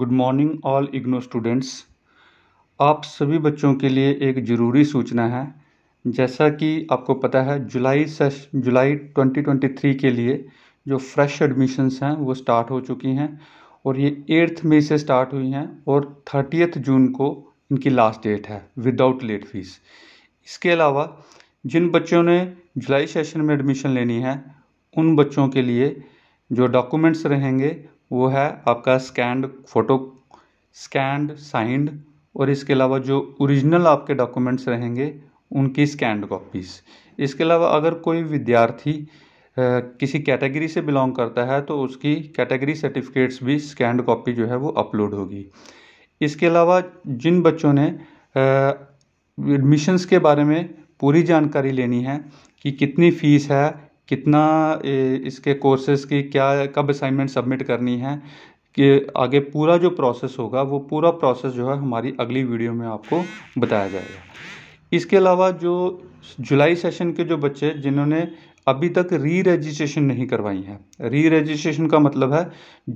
good morning all IGNOU students आप सभी बच्चों के लिए एक ज़रूरी सूचना है जैसा कि आपको पता है जुलाई से जुलाई 2023 के लिए जो फ्रेश एडमिशन्स हैं वो स्टार्ट हो चुकी हैं और ये एट्थ मई से स्टार्ट हुई हैं और थर्टीथ जून को इनकी लास्ट डेट है विदाउट लेट फीस इसके अलावा जिन बच्चों ने जुलाई सेशन में एडमिशन लेनी है उन बच्चों के लिए जो डॉक्यूमेंट्स रहेंगे वो है आपका स्कैंड फ़ोटो स्कैंड साइंड और इसके अलावा जो ओरिजिनल आपके डॉक्यूमेंट्स रहेंगे उनकी स्कैंड कॉपीज़ इसके अलावा अगर कोई विद्यार्थी किसी कैटेगरी से बिलोंग करता है तो उसकी कैटेगरी सर्टिफिकेट्स भी स्कैंड कॉपी जो है वो अपलोड होगी इसके अलावा जिन बच्चों ने एडमिशन्स के बारे में पूरी जानकारी लेनी है कि कितनी फ़ीस है कितना इसके कोर्सेज़ की क्या कब असाइनमेंट सबमिट करनी है कि आगे पूरा जो प्रोसेस होगा वो पूरा प्रोसेस जो है हमारी अगली वीडियो में आपको बताया जाएगा इसके अलावा जो जुलाई सेशन के जो बच्चे जिन्होंने अभी तक री रजिस्ट्रेशन नहीं करवाई है री रजिस्ट्रेशन का मतलब है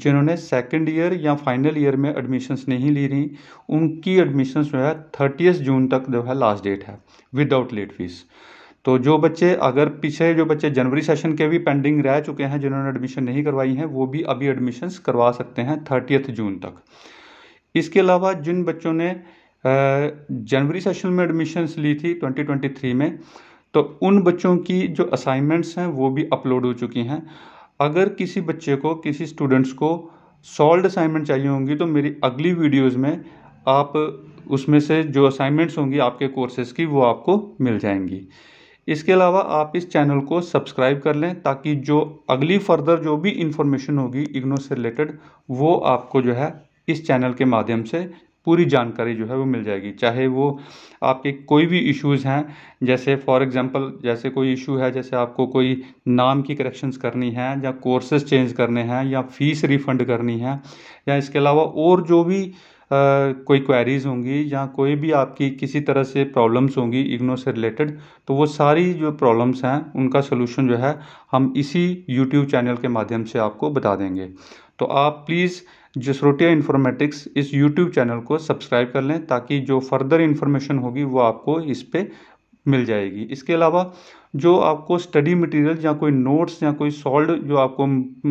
जिन्होंने सेकेंड ईयर या फाइनल ईयर में एडमिशन्स नहीं ली रही उनकी एडमिशन्स जो है थर्टीस जून तक जो है लास्ट डेट है विदाउट लेट फीस तो जो बच्चे अगर पीछे जो बच्चे जनवरी सेशन के भी पेंडिंग रह चुके हैं जिन्होंने एडमिशन नहीं करवाई हैं वो भी अभी एडमिशन्स करवा सकते हैं थर्टियथ जून तक इसके अलावा जिन बच्चों ने जनवरी सेशन में एडमिशन्स ली थी 2023 में तो उन बच्चों की जो असाइनमेंट्स हैं वो भी अपलोड हो चुकी हैं अगर किसी बच्चे को किसी स्टूडेंट्स को सॉल्ड असाइनमेंट चाहिए होंगी तो मेरी अगली वीडियोस में आप उसमें से जो असाइनमेंट्स होंगी आपके कोर्सेज़ की वो आपको मिल जाएंगी इसके अलावा आप इस चैनल को सब्सक्राइब कर लें ताकि जो अगली फर्दर जो भी इन्फॉर्मेशन होगी इग्नो से रिलेटेड वो आपको जो है इस चैनल के माध्यम से पूरी जानकारी जो है वो मिल जाएगी चाहे वो आपके कोई भी इश्यूज़ हैं जैसे फॉर एग्जांपल जैसे कोई इशू है जैसे आपको कोई नाम की करेक्शंस करनी है या कोर्सेज चेंज करने हैं या फ़ीस रिफ़ंड करनी है या इसके अलावा और जो भी कोई क्वेरीज़ होंगी या कोई भी आपकी किसी तरह से प्रॉब्लम्स होंगी इग्नो से रिलेटेड तो वो सारी जो प्रॉब्लम्स हैं उनका सोल्यूशन जो है हम इसी यूट्यूब चैनल के माध्यम से आपको बता देंगे तो आप प्लीज़ जसरोटिया इन्फॉर्मेटिक्स इस यूट्यूब चैनल को सब्सक्राइब कर लें ताकि जो फर्दर इन्फॉर्मेशन होगी वो आपको इस पर मिल जाएगी इसके अलावा जो आपको स्टडी मटेरियल या कोई नोट्स या कोई सॉल्ड जो आपको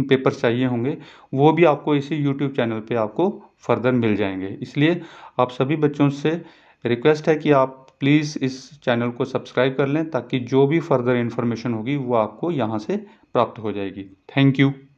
पेपर चाहिए होंगे वो भी आपको इसी यूट्यूब चैनल पे आपको फर्दर मिल जाएंगे इसलिए आप सभी बच्चों से रिक्वेस्ट है कि आप प्लीज़ इस चैनल को सब्सक्राइब कर लें ताकि जो भी फर्दर इन्फॉर्मेशन होगी वो आपको यहाँ से प्राप्त हो जाएगी थैंक यू